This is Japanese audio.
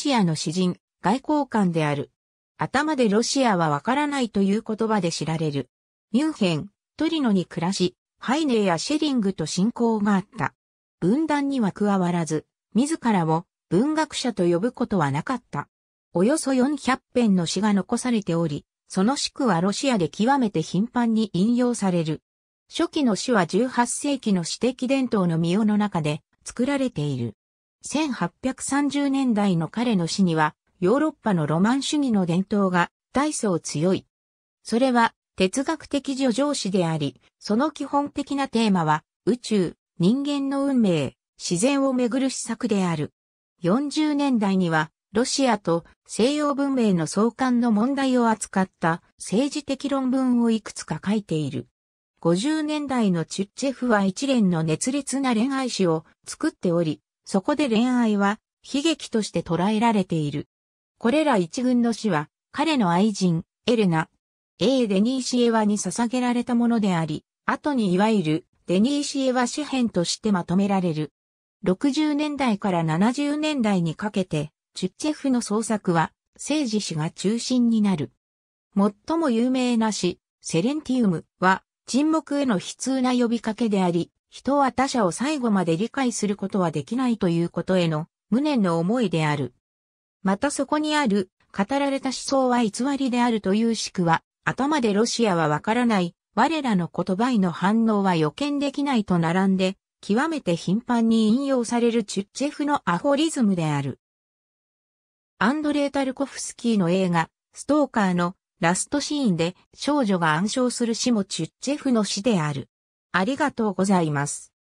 シアの詩人、外交官である。頭でロシアはわからないという言葉で知られる。ミュンヘン、トリノに暮らし、ハイネーやシェリングと親交があった。分断には加わらず、自らを文学者と呼ぶことはなかった。およそ400編の詩が残されており、その詩句はロシアで極めて頻繁に引用される。初期の詩は18世紀の詩的伝統の御代の中で作られている。1830年代の彼の死には、ヨーロッパのロマン主義の伝統が大層強い。それは哲学的助上詞であり、その基本的なテーマは宇宙、人間の運命、自然をめぐる施策である。40年代にはロシアと西洋文明の相関の問題を扱った政治的論文をいくつか書いている。50年代のチュッチェフは一連の熱烈な恋愛史を作っており、そこで恋愛は悲劇として捉えられている。これら一軍の死は、彼の愛人、エレナ、A デニーシエワに捧げられたものであり、後にいわゆるデニーシエワ詩編としてまとめられる。60年代から70年代にかけて、チュッチェフの創作は、政治史が中心になる。最も有名な詩、セレンティウムは、沈黙への悲痛な呼びかけであり、人は他者を最後まで理解することはできないということへの無念の思いである。またそこにある、語られた思想は偽りであるというしくは、頭でロシアはわからない、我らの言葉への反応は予見できないと並んで、極めて頻繁に引用されるチュッチェフのアホリズムである。アンドレー・タルコフスキーの映画、ストーカーのラストシーンで少女が暗唱する詩もチュッチェフの詩である。ありがとうございます。